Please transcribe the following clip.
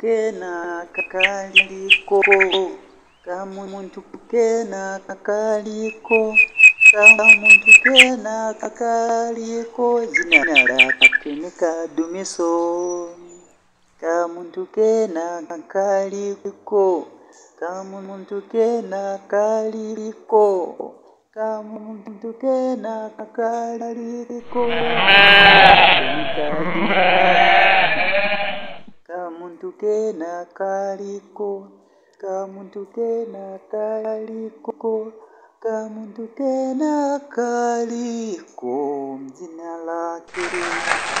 kena kakaliko kamuntu kena kakaliko kamuntu kena kakaliko zina rakakene kadumiso kamuntu kena kakaliko kamuntu kena kakaliko kamuntu kena kakaliko tena kaliko kamuntu tena kaliko kamuntu tena kaliko mzina lake